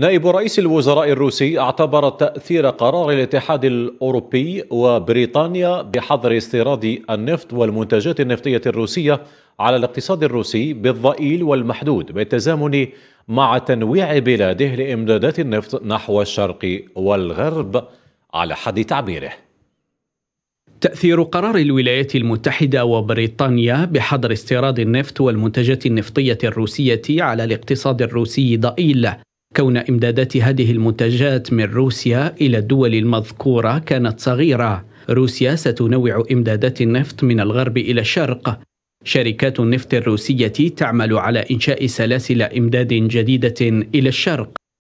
نائب رئيس الوزراء الروسي اعتبر تأثير قرار الاتحاد الأوروبي وبريطانيا بحظر استيراد النفط والمنتجات النفطية الروسية على الاقتصاد الروسي بالضئيل والمحدود بالتزامن مع تنويع بلاده لإمدادات النفط نحو الشرق والغرب على حد تعبيره تأثير قرار الولايات المتحدة وبريطانيا بحظر استيراد النفط والمنتجات النفطية الروسية على الاقتصاد الروسي ضئيل كون إمدادات هذه المنتجات من روسيا إلى الدول المذكورة كانت صغيرة روسيا ستنوع إمدادات النفط من الغرب إلى الشرق شركات النفط الروسية تعمل على إنشاء سلاسل إمداد جديدة إلى الشرق